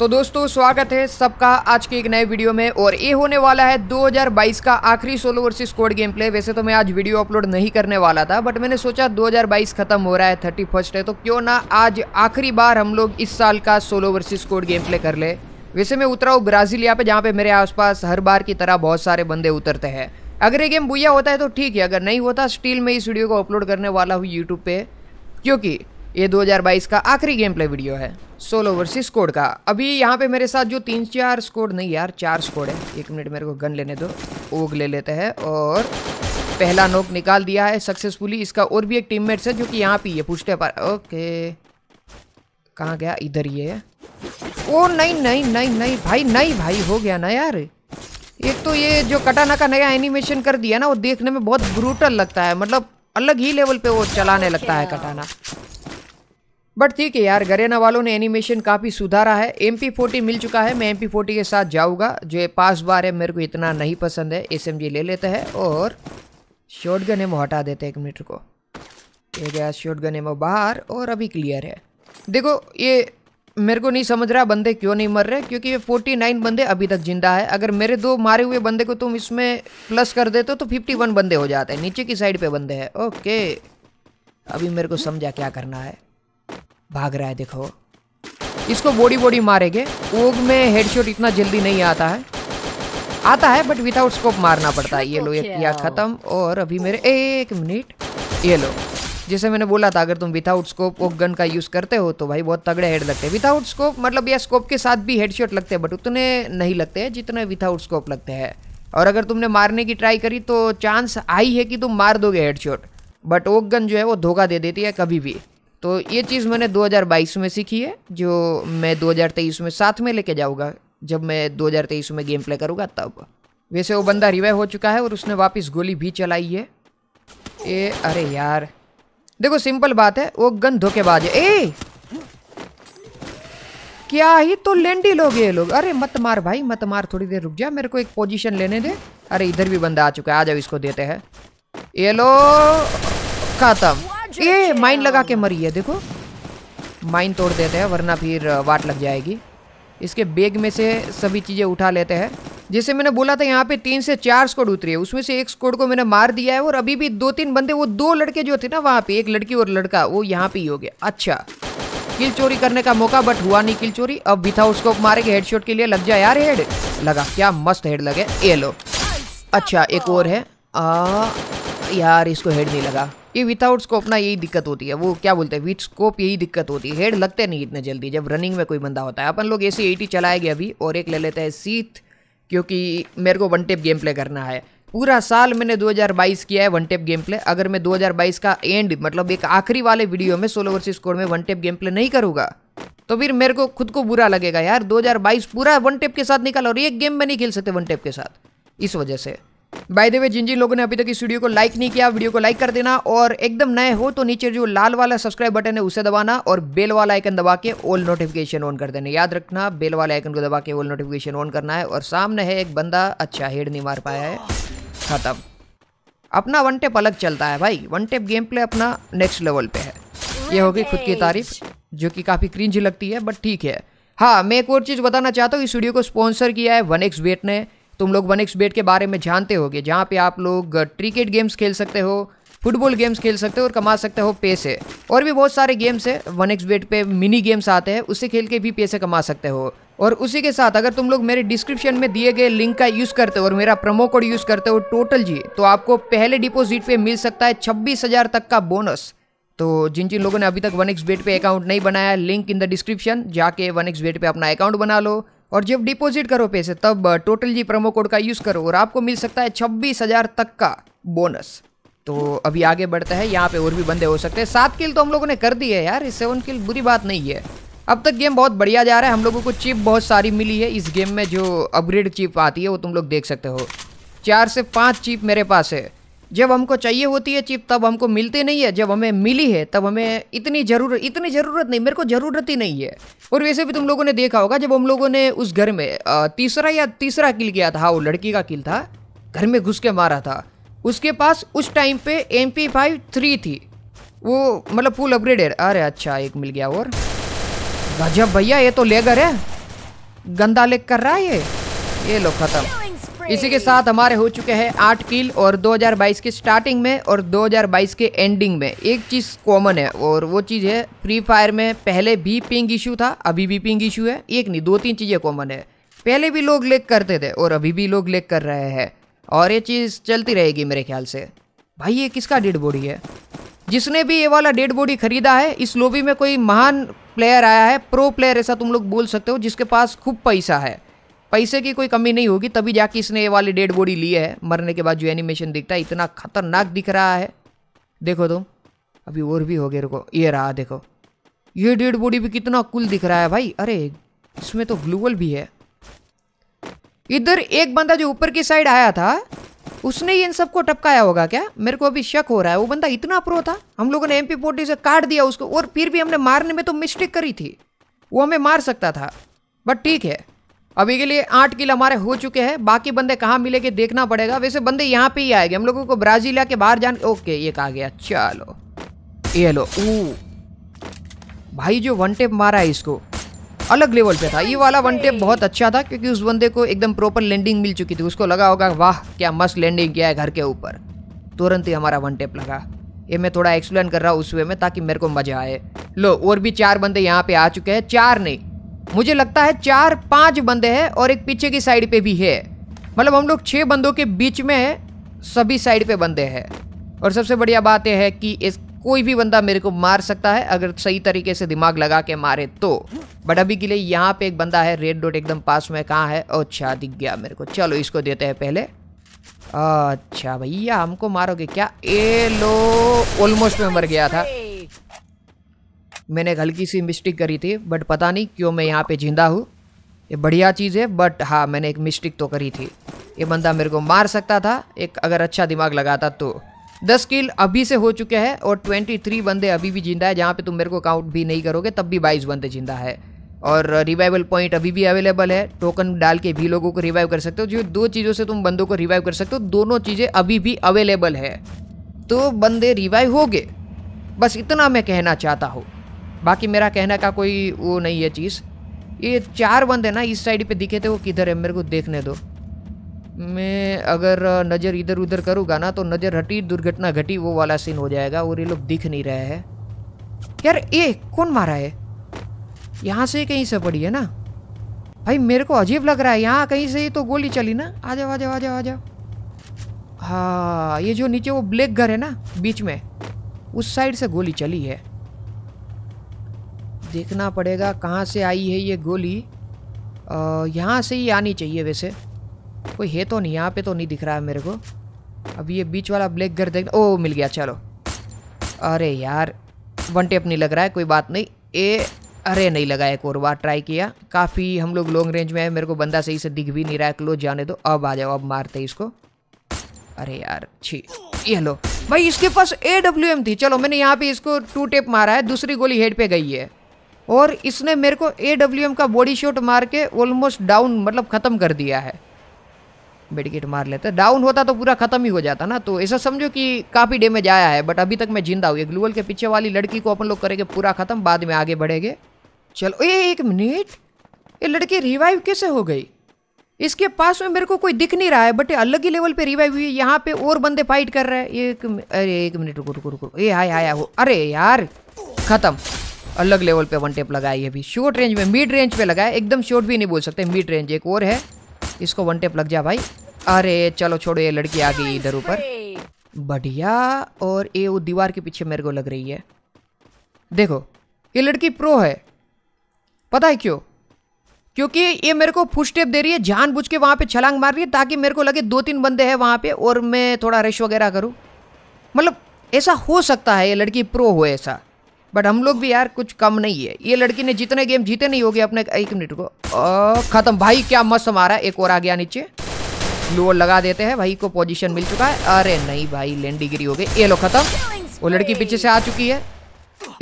तो दोस्तों स्वागत है सबका आज के एक नए वीडियो में और ये होने वाला है 2022 का आखिरी solo versus squad game play वैसे तो मैं आज वीडियो अपलोड नहीं करने वाला था बट मैंने सोचा 2022 खत्म हो रहा है थर्टी फर्स्ट है तो क्यों ना आज आखिरी बार हम लोग इस साल का solo versus squad game play कर ले वैसे मैं उतरा हूँ ब्राज़ील यहाँ पे जहाँ पे मेरे आस हर बार की तरह बहुत सारे बंदे उतरते हैं अगर ये गेम बुया होता है तो ठीक है अगर नहीं होता स्टिल मैं इस वीडियो को अपलोड करने वाला हूँ यूट्यूब पे क्योंकि ये दो का आखिरी गेम प्ले वीडियो है सोलो वर्सेस स्कोड का अभी यहाँ पे मेरे साथ जो तीन चार स्कोड नहीं यार चार स्कोड है एक मिनट मेरे को गन लेने दो ओग ले लेते हैं और पहला नोक निकाल दिया है सक्सेसफुली इसका और भी एक टीममेट्स है जो कि यहाँ पे ये पूछते पर ओके कहाँ गया इधर ये है ओ नहीं नहीं नहीं नहीं भाई नहीं भाई हो गया ना यार एक तो ये जो कटाना का नया एनिमेशन कर दिया ना वो देखने में बहुत ब्रूटल लगता है मतलब अलग ही लेवल पे वो चलाने लगता है अच्छा। कटाना बट ठीक है यार गरेना वालों ने एनिमेशन काफ़ी सुधारा है एम पी मिल चुका है मैं एम पी के साथ जाऊँगा जो पास बार है मेरे को इतना नहीं पसंद है एस ले लेते हैं और शॉर्ट गन एमो हटा देते हैं एक मीटर को ये गया शॉर्ट गन एमो बाहर और अभी क्लियर है देखो ये मेरे को नहीं समझ रहा बंदे क्यों नहीं मर रहे क्योंकि ये 49 बंदे अभी तक जिंदा है अगर मेरे दो मारे हुए बंदे को तुम इसमें प्लस कर देते हो तो 51 बंदे हो जाते हैं नीचे की साइड पे बंदे हैं ओके अभी मेरे को समझा क्या करना है भाग रहा है देखो इसको बॉडी बॉडी मारेंगे ओग में हेडशॉट इतना जल्दी नहीं आता है आता है बट विदाउट स्कोप मारना पड़ता है ये लो ये किया ख़त्म और अभी मेरे एक मिनट ये लो जैसे मैंने बोला था अगर तुम विदाउट स्कोप ओक गन का यूज़ करते हो तो भाई बहुत तगड़े हेड लगते हैं विदाउट स्कोप मतलब यह स्कोप के साथ भी हेडशॉट लगते हैं बट उतने नहीं लगते हैं जितने विदाउट स्कोप लगते हैं और अगर तुमने मारने की ट्राई करी तो चांस आई है कि तुम मार दोगे हेडशॉट बट ओक गन जो है वो धोखा दे देती है कभी भी तो ये चीज़ मैंने 2022 में सीखी है जो मैं 2023 में साथ में लेके जाऊँगा जब मैं 2023 में गेम प्ले करूँगा तब वैसे वो बंदा रिवाइव हो चुका है और उसने वापस गोली भी चलाई है ए अरे यार देखो सिंपल बात है वो गन धोखेबाज है ए क्या ही तो लेंडी लोग ये लोग अरे मत मार भाई मत मार थोड़ी देर रुक जा मेरे को एक पोजीशन लेने दे अरे इधर भी बंदा आ चुका है आ जाओ इसको देते हैं ये लो खत्म ये माइन अच्छा, अच्छा। लगा के मरी है देखो माइन तोड़ देते हैं वरना फिर वाट लग जाएगी इसके बैग में से सभी चीज़ें उठा लेते हैं जैसे मैंने बोला था यहाँ पे तीन से चार स्कोड उतरी है उसमें से एक स्कोड को मैंने मार दिया है और अभी भी दो तीन बंदे वो दो लड़के जो थे ना वहाँ पे एक लड़की और लड़का वो यहाँ पे ही हो गया अच्छा किल चोरी करने का मौका बट हुआ नहीं किल चोरी अब विथाउट स्कोप मारेंगे हेड के लिए लग जाए यार हेड लगा क्या मस्त हेड लगे ये लो अच्छा एक और है आ, यार इसको हेड नहीं लगा ये विदाउट स्कोप ना यही दिक्कत होती है वो क्या बोलते हैं विथ स्कोप यही दिक्कत होती है हेड लगते नहीं इतने जल्दी जब रनिंग में कोई बंदा होता है अपन लोग ए सी एटी चलाएंगे अभी और एक ले लेते हैं सीथ क्योंकि मेरे को वन टेप गेम प्ले करना है पूरा साल मैंने 2022 किया है वन टेप गेम प्ले अगर मैं 2022 का एंड मतलब एक आखिरी वाले वीडियो में सोलो वर्सेस स्कोर में वन टेप गेम प्ले नहीं करूँगा तो फिर मेरे को खुद को बुरा लगेगा यार 2022 पूरा वन टेप के साथ निकाला और एक गेम में नहीं खेल सकते वन टेप के साथ इस वजह से बाय द वे जिन जिन लोगों ने अभी तक इस वीडियो को लाइक नहीं किया वीडियो को लाइक कर देना और एकदम नए हो तो नीचे जो लाल वाला सब्सक्राइब बटन है उसे दबाना और बेल वाला आइकन दबा के ऑल नोटिफिकेशन ऑन कर देना याद रखना बेल वाले आइकन को दबा के ऑल नोटिफिकेशन ऑन करना है और सामने है एक बंदा अच्छा हेड नहीं मार पाया है खत्म अपना वन टेप अलग चलता है भाई वन टेप गेम प्ले अपना नेक्स्ट लेवल पे है ये होगी खुद की तारीफ जो कि काफ़ी क्रिंज लगती है बट ठीक है हाँ मैं एक और चीज़ बताना चाहता हूँ इस वीडियो को स्पॉन्सर किया है वन एक्स वेट ने तुम लोग वन एक्स बेट के बारे में जानते होगे जहाँ पे आप लोग क्रिकेट गेम्स खेल सकते हो फुटबॉल गेम्स खेल सकते हो और कमा सकते हो पैसे और भी बहुत सारे गेम्स है वन एक्स बेट पे मिनी गेम्स आते हैं उससे खेल के भी पैसे कमा सकते हो और उसी के साथ अगर तुम लोग मेरे डिस्क्रिप्शन में दिए गए लिंक का यूज़ करते हो और मेरा प्रोमो कोड यूज़ करते हो टोटल जी तो आपको पहले डिपोजिट पर मिल सकता है छब्बीस हज़ार तक का बोनस तो जिन जिन लोगों ने अभी तक वन एक्स बेट पर अकाउंट नहीं बनाया लिंक इन द डिस्क्रिप्शन जाके वन एक्स बेट पर अपना अकाउंट बना लो और जब डिपॉजिट करो पैसे तब टोटल जी प्रोमो कोड का यूज़ करो और आपको मिल सकता है छब्बीस हज़ार तक का बोनस तो अभी आगे बढ़ते हैं यहाँ पे और भी बंदे हो सकते हैं सात किल तो हम लोगों ने कर दी है यार सेवन किल बुरी बात नहीं है अब तक गेम बहुत बढ़िया जा रहा है हम लोगों को चिप बहुत सारी मिली है इस गेम में जो अपग्रेड चिप आती है वो तुम लोग देख सकते हो चार से पाँच चिप मेरे पास है जब हमको चाहिए होती है चिप तब हमको मिलती नहीं है जब हमें मिली है तब हमें इतनी ज़रूरत इतनी ज़रूरत नहीं मेरे को ज़रूरत ही नहीं है और वैसे भी तुम लोगों ने देखा होगा जब हम लोगों ने उस घर में तीसरा या तीसरा किल किया था वो लड़की का किल था घर में घुस के मारा था उसके पास उस टाइम पे एम पी फाइव थ्री थी वो मतलब फुल अपग्रेडेड अरे अच्छा एक मिल गया और गजब भैया ये तो लेगर है गंदा लेग कर रहा है ये ये लो ख़त्म इसी के साथ हमारे हो चुके हैं आठ किल और 2022 के स्टार्टिंग में और 2022 के एंडिंग में एक चीज़ कॉमन है और वो चीज़ है फ्री फायर में पहले भी पिंग इशू था अभी भी पिंग इशू है एक नहीं दो तीन चीज़ें कॉमन है पहले भी लोग लेक करते थे और अभी भी लोग लेक कर रहे हैं और ये चीज़ चलती रहेगी मेरे ख्याल से भाई ये किसका डेड बॉडी है जिसने भी ये वाला डेड बॉडी खरीदा है इस लोबी में कोई महान प्लेयर आया है प्रो प्लेयर ऐसा तुम लोग बोल सकते हो जिसके पास खूब पैसा है पैसे की कोई कमी नहीं होगी तभी जाके इसने ये वाली डेड बॉडी ली है मरने के बाद जो एनिमेशन दिखता है इतना खतरनाक दिख रहा है देखो तुम अभी और भी हो गए रुको ये रहा देखो ये डेड बॉडी भी कितना कुल दिख रहा है भाई अरे इसमें तो ग्लूवल भी है इधर एक बंदा जो ऊपर की साइड आया था उसने ही इन सबको टपकाया होगा क्या मेरे को अभी शक हो रहा है वो बंदा इतना प्रो था हम लोगों ने एम पी से काट दिया उसको और फिर भी हमने मारने में तो मिस्टेक करी थी वो हमें मार सकता था बट ठीक है अभी के लिए आठ किल हमारे हो चुके हैं बाकी बंदे कहाँ मिलेंगे देखना पड़ेगा वैसे बंदे यहाँ पे ही आएंगे हम लोगों को ब्राजीलिया के बाहर जान ओके ये कहा गया चलो ये लो ऊ भाई जो वन टेप मारा है इसको अलग लेवल पे था ये वाला वन टेप बहुत अच्छा था क्योंकि उस बंदे को एकदम प्रॉपर लैंडिंग मिल चुकी थी उसको लगा होगा वाह क्या मस्त लैंडिंग किया है घर के ऊपर तुरंत ही हमारा वन टेप लगा ये मैं थोड़ा एक्सप्लेन कर रहा हूँ उस वे में ताकि मेरे को मजा आए लो और भी चार बंदे यहाँ पे आ चुके हैं चार नहीं मुझे लगता है चार पांच बंदे हैं और एक पीछे की साइड पे भी है मतलब हम लोग छः बंदों के बीच में सभी साइड पे बंदे हैं और सबसे बढ़िया बात यह है कि इस कोई भी बंदा मेरे को मार सकता है अगर सही तरीके से दिमाग लगा के मारे तो बट अभी के लिए यहाँ पे एक बंदा है रेड डोट एकदम पास में कहाँ है अच्छा दिख गया मेरे को चलो इसको देते हैं पहले अच्छा भैया हमको मारोगे क्या ए लो ऑलमोस्ट में मर गया था मैंने एक हल्की सी मिस्टेक करी थी बट पता नहीं क्यों मैं यहाँ पे जिंदा हूँ ये बढ़िया चीज़ है बट हाँ मैंने एक मिस्टेक तो करी थी ये बंदा मेरे को मार सकता था एक अगर अच्छा दिमाग लगाता तो दस किल अभी से हो चुके हैं और ट्वेंटी थ्री बंदे अभी भी जिंदा है जहाँ पे तुम मेरे को काउंट भी नहीं करोगे तब भी बाईस बंदे जिंदा है और रिवाइवल पॉइंट अभी भी अवेलेबल है टोकन डाल के भी लोगों को रिवाइव कर सकते हो जो दो चीज़ों से तुम बंदों को रिवाइव कर सकते हो दोनों चीज़ें अभी भी अवेलेबल है तो बंदे रिवाइव हो गए बस इतना मैं कहना चाहता हूँ बाकी मेरा कहने का कोई वो नहीं है चीज़ ये चार बंदे ना इस साइड पे दिखे थे वो किधर है मेरे को देखने दो मैं अगर नज़र इधर उधर करूँगा ना तो नज़र हटी दुर्घटना घटी वो वाला सीन हो जाएगा और ये लोग दिख नहीं रहे हैं यार ये कौन मारा है यहाँ से कहीं से पड़ी है ना भाई मेरे को अजीब लग रहा है यहाँ कहीं से ही तो गोली चली ना आ जाओ आ जाओ आ जाओ आ जाओ हाँ ये जो नीचे वो ब्लैक घर है ना बीच में उस साइड से गोली चली है देखना पड़ेगा कहाँ से आई है ये गोली यहाँ से ही आनी चाहिए वैसे कोई है तो नहीं यहाँ पे तो नहीं दिख रहा है मेरे को अब ये बीच वाला ब्लैक घर देख ओ मिल गया चलो अरे यार वन टेप नहीं लग रहा है कोई बात नहीं ए अरे नहीं लगा एक और बार ट्राई किया काफ़ी हम लोग लॉन्ग रेंज में है मेरे को बंदा सही से दिख भी नहीं रहा है क्लोज जाने दो अब आ जाओ अब मारते इसको अरे यार छी ये लो भाई इसके पास ए डब्ल्यू एम थी चलो मैंने यहाँ पे इसको टू टेप मारा है दूसरी गोली हेड पे गई है और इसने मेरे को ए डब्ल्यू एम का बॉडी शॉट मार के ऑलमोस्ट डाउन मतलब ख़त्म कर दिया है बेडगेट मार लेते डाउन होता तो पूरा ख़त्म ही हो जाता ना तो ऐसा समझो कि काफ़ी डैमेज आया है बट अभी तक मैं जिंदा हुई ग्लूवल के पीछे वाली लड़की को अपन लोग करेंगे पूरा ख़त्म बाद में आगे बढ़ेंगे चलो ए एक मिनट ये लड़की रिवाइव कैसे हो गई इसके पास में मेरे को कोई दिख नहीं रहा है बट अलग ही लेवल पे रिवाइव हुई है यहाँ पे और बंदे फाइट कर रहे हैं एक अरे एक मिनट रुको रुको रुको ए हाय हाय हो अरे यार ख़त्म अलग लेवल पे वन टेप लगाया ये भी शॉर्ट रेंज में मिड रेंज पे लगाया एकदम शॉर्ट भी नहीं बोल सकते मिड रेंज एक और है इसको वन टेप लग जा भाई अरे चलो छोड़ो ये लड़की आ गई इधर ऊपर बढ़िया और ये वो दीवार के पीछे मेरे को लग रही है देखो ये लड़की प्रो है पता है क्यों क्योंकि ये मेरे को फुट स्टेप दे रही है जानबूझ के वहाँ पे छलांग मार रही है ताकि मेरे को लगे दो तीन बंदे हैं वहाँ पे और मैं थोड़ा रश वगैरह करूँ मतलब ऐसा हो सकता है ये लड़की प्रो हो ऐसा बट हम लोग भी यार कुछ कम नहीं है ये लड़की ने जितने गेम जीते नहीं हो गए अपने एक मिनट को ख़त्म भाई क्या मस्त हमारा एक और आ गया नीचे लोअर लगा देते हैं भाई को पोजीशन मिल चुका है अरे नहीं भाई लेंडी गिरी हो गई ये लो ख़त्म वो लड़की पीछे से आ चुकी है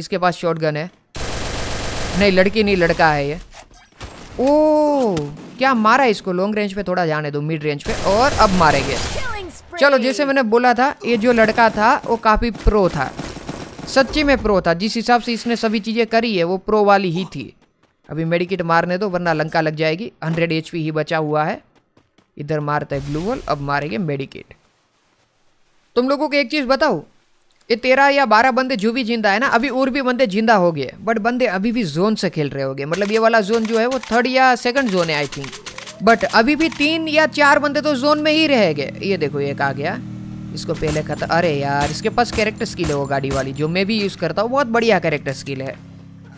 इसके पास शॉर्ट गन है नहीं लड़की नहीं लड़का है ये ओ क्या मारा इसको लॉन्ग रेंज पे थोड़ा जाने दो मिड रेंज पे और अब मारेंगे चलो जैसे मैंने बोला था ये जो लड़का था वो काफ़ी प्रो था सच्ची में प्रो था जिस हिसाब से इसने सभी चीज़ें करी है वो प्रो वाली ही थी अभी मेडिकेट मारने दो वरना लंका लग जाएगी हंड्रेड एच ही बचा हुआ है इधर मारता है ग्लूवल अब मारेंगे मेडिकेट तुम लोगों को एक चीज़ बताओ ये तेरह या बारह बंदे जो भी जिंदा है ना अभी और भी बंदे जिंदा हो गए बट बंदे अभी भी जोन से खेल रहे हो गए मतलब ये वाला जोन जो है वो थर्ड या सेकंड जोन है आई थिंक बट अभी भी तीन या चार बंदे तो जोन में ही रह गए ये देखो एक आ गया इसको पहले खत्म अरे यार इसके पास कैरेक्टर स्किल है वो गाड़ी वाली जो मैं भी यूज़ करता हूँ बहुत बढ़िया कैरेक्टर स्किल है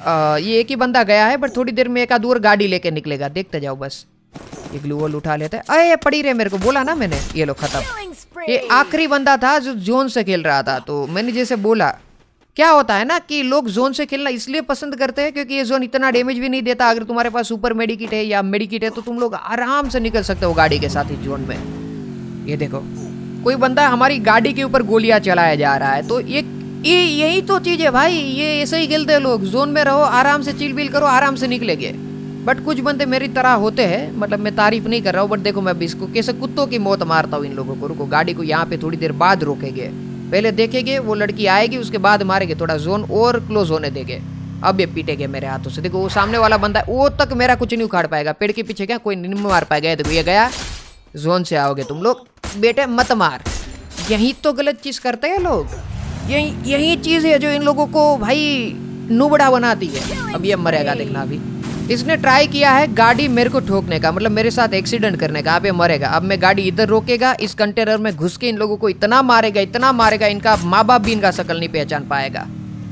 आ, ये एक ही बंदा गया है पर थोड़ी देर में एक आध गाड़ी लेके निकलेगा देखते जाओ बस ये ग्लू वॉल उठा लेते हैं अरे पड़ी रहे मेरे को बोला ना मैंने ये लो खत्म ये आखिरी बंदा था जो जोन से खेल रहा था तो मैंने जैसे बोला क्या होता है ना कि लोग जोन से खेलना इसलिए पसंद करते हैं क्योंकि ये जोन इतना डैमेज भी नहीं देता अगर तुम्हारे पास सुपर मेडिकिट है या मेडिकिट है तो तुम लोग आराम से निकल सकते हो गाड़ी के साथ ही जोन में ये देखो कोई बंदा हमारी गाड़ी के ऊपर गोलियां चलाया जा रहा है तो ये ये यही तो चीज़ है भाई ये ऐसे ही खेलते हैं लोग जोन में रहो आराम से चिल बिल करो आराम से निकलेंगे बट कुछ बंदे मेरी तरह होते हैं मतलब मैं तारीफ नहीं कर रहा हूँ बट देखो मैं अभी इसको कैसे कुत्तों की मौत मारता हूँ इन लोगों को रुको गाड़ी को यहाँ पे थोड़ी देर बाद रोकेंगे पहले देखेंगे वो लड़की आएगी उसके बाद मारेंगे थोड़ा जोन और क्लोज होने देंगे अब ये पीटेंगे मेरे हाथों से देखो वो सामने वाला बंदा वो तक मेरा कुछ नहीं उखाड़ पाएगा पेड़ के पीछे क्या कोई नहीं मार पाएगा देखो ये गया जोन से आओगे तुम लोग बेटे मत मार यही तो गलत चीज़ करते हैं लोग यही यही चीज़ है जो इन लोगों को भाई नूबड़ा बनाती है अब ये मरेगा देखना अभी इसने ट्राई किया है गाड़ी मेरे को ठोकने का मतलब मेरे साथ एक्सीडेंट करने का अब ये मरेगा अब मैं गाड़ी इधर रोकेगा इस कंटेनर में घुस के इन लोगों को इतना मारेगा इतना मारेगा इनका माँ बाप भी इनका शकल नहीं पहचान पाएगा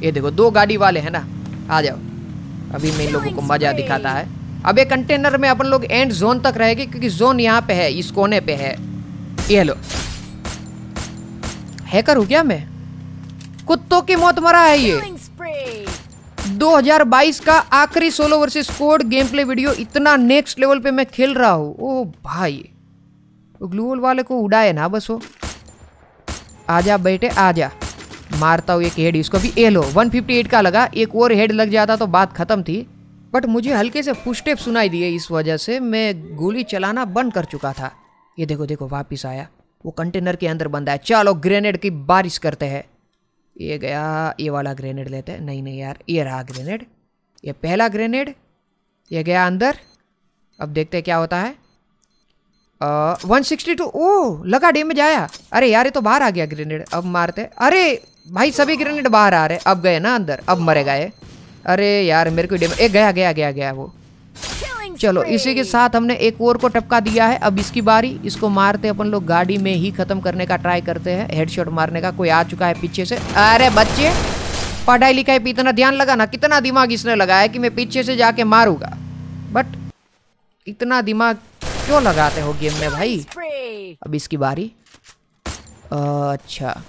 ये देखो दो गाड़ी वाले हैं ना आ जाओ अभी मैं इन लोगों को मजा दिखाता है अब ये कंटेनर में अपन लोग एंड जोन तक रहेगी क्योंकि जोन यहाँ पे है इस कोने पे है ये लो हैकर हूँ क्या मैं कुत्तों की मौत मरा है ये 2022 का आखिरी solo versus squad game play video इतना नेक्स्ट लेवल पे मैं खेल रहा हूँ ओ भाई तो ग्लूवल वाले को उड़ाए ना बस हो आजा बेटे आजा मारता हूँ एक हेड इसको भी ए लो 158 का लगा एक और हेड लग जाता तो बात खत्म थी बट मुझे हल्के से फुस्टेप सुनाई दिए इस वजह से मैं गोली चलाना बंद कर चुका था ये देखो देखो वापिस आया वो कंटेनर के अंदर बंदा है चलो ग्रेनेड की बारिश करते हैं ये गया ये वाला ग्रेनेड लेते हैं नहीं नहीं यार ये रहा ग्रेनेड ये पहला ग्रेनेड ये गया अंदर अब देखते हैं क्या होता है वन सिक्सटी टू ओ लगा डेमेज आया अरे यार ये तो बाहर आ गया ग्रेनेड अब मारते अरे भाई सभी ग्रेनेड बाहर आ रहे अब गए ना अंदर अब मरे गए अरे यार मेरे को डेमेज ए गया गया गया गया वो चलो इसी के साथ हमने एक और को टपका दिया है अब इसकी बारी इसको मारते अपन लोग गाड़ी में ही खत्म करने का ट्राई करते हैं हेडशॉट मारने का कोई आ चुका है पीछे से अरे बच्चे पढ़ाई लिखाई पे इतना ध्यान लगाना कितना दिमाग इसने लगाया कि मैं पीछे से जाके मारूंगा बट इतना दिमाग क्यों लगाते हो गेम में भाई अब इसकी बारी अच्छा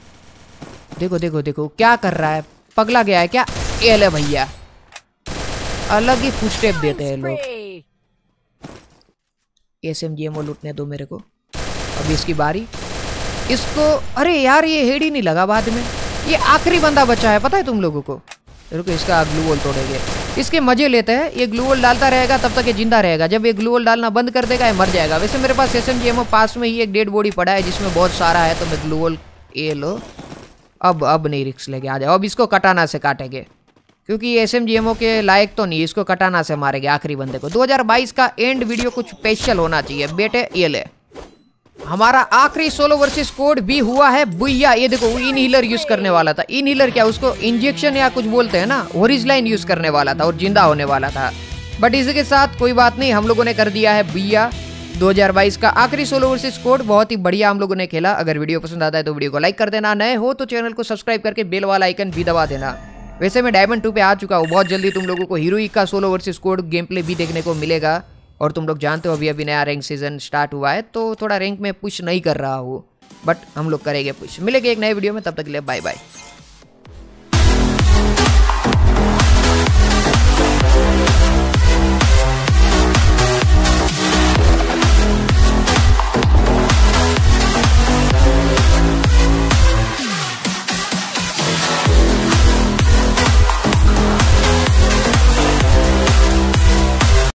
देखो देखो देखो क्या कर रहा है पगला गया है क्या ये ले भैया अलग ही फुट देते हैं लोग एस एम लूटने दो मेरे को अभी इसकी बारी इसको अरे यार ये हेड ही नहीं लगा बाद में ये आखिरी बंदा बचा है पता है तुम लोगों को रुको इसका ग्लू वॉल तोड़ेंगे इसके मजे लेते हैं ये ग्लू वॉल डालता रहेगा तब तक ये जिंदा रहेगा जब ये ग्लू वॉल डालना बंद कर देगा ये मर जाएगा वैसे मेरे पास एस एम जी पास में ही एक डेड बॉडी पड़ा है जिसमें बहुत सारा है तो मैं ग्लू वॉल ये लो अब अब नहीं रिक्स लेके आ जाओ अब इसको कटाना से काटेंगे क्योंकि एस एम के लायक तो नहीं इसको कटाना से मारेगा आखिरी बंदे को 2022 का एंड वीडियो कुछ स्पेशल होना चाहिए बेटे ये ले हमारा आखिरी सोलो वर्सेस कोड भी हुआ है बुइया ये देखो हीलर यूज करने वाला था हीलर क्या उसको इंजेक्शन या कुछ बोलते हैं ना ओरिजलाइन यूज करने वाला था और जिंदा होने वाला था बट इसी के साथ कोई बात नहीं हम लोगों ने कर दिया है बुइया 2022 का आखिरी सोलो वर्सेस कोड बहुत ही बढ़िया हम लोगों ने खेला अगर वीडियो पसंद आता है तो वीडियो को लाइक कर देना नए हो तो चैनल को सब्सक्राइब करके बेल वाला आइकन भी दबा देना वैसे मैं डायमंड टू पे आ चुका हूँ बहुत जल्दी तुम लोगों को हीरोइक का solo versus squad game play भी देखने को मिलेगा और तुम लोग जानते हो अभी अभी नया रैंक सीजन स्टार्ट हुआ है तो थोड़ा रैंक में पुश नहीं कर रहा हूँ बट हम लोग करेंगे पुश मिलेगी एक नए वीडियो में तब तक के लिए बाय बाय